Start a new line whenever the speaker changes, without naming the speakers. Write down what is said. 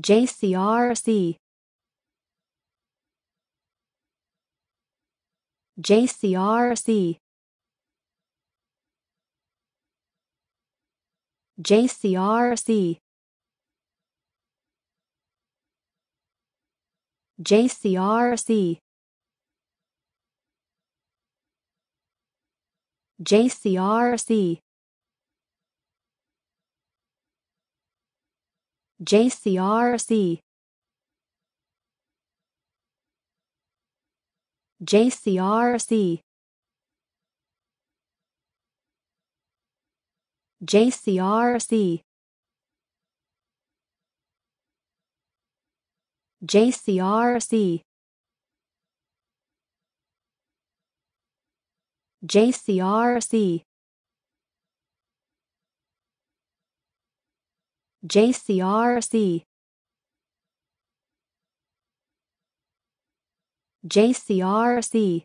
JCRC JCRC JCRC JCRC JCRC JCRC JCRC JCRC JCRC JCRC JCRC JCRC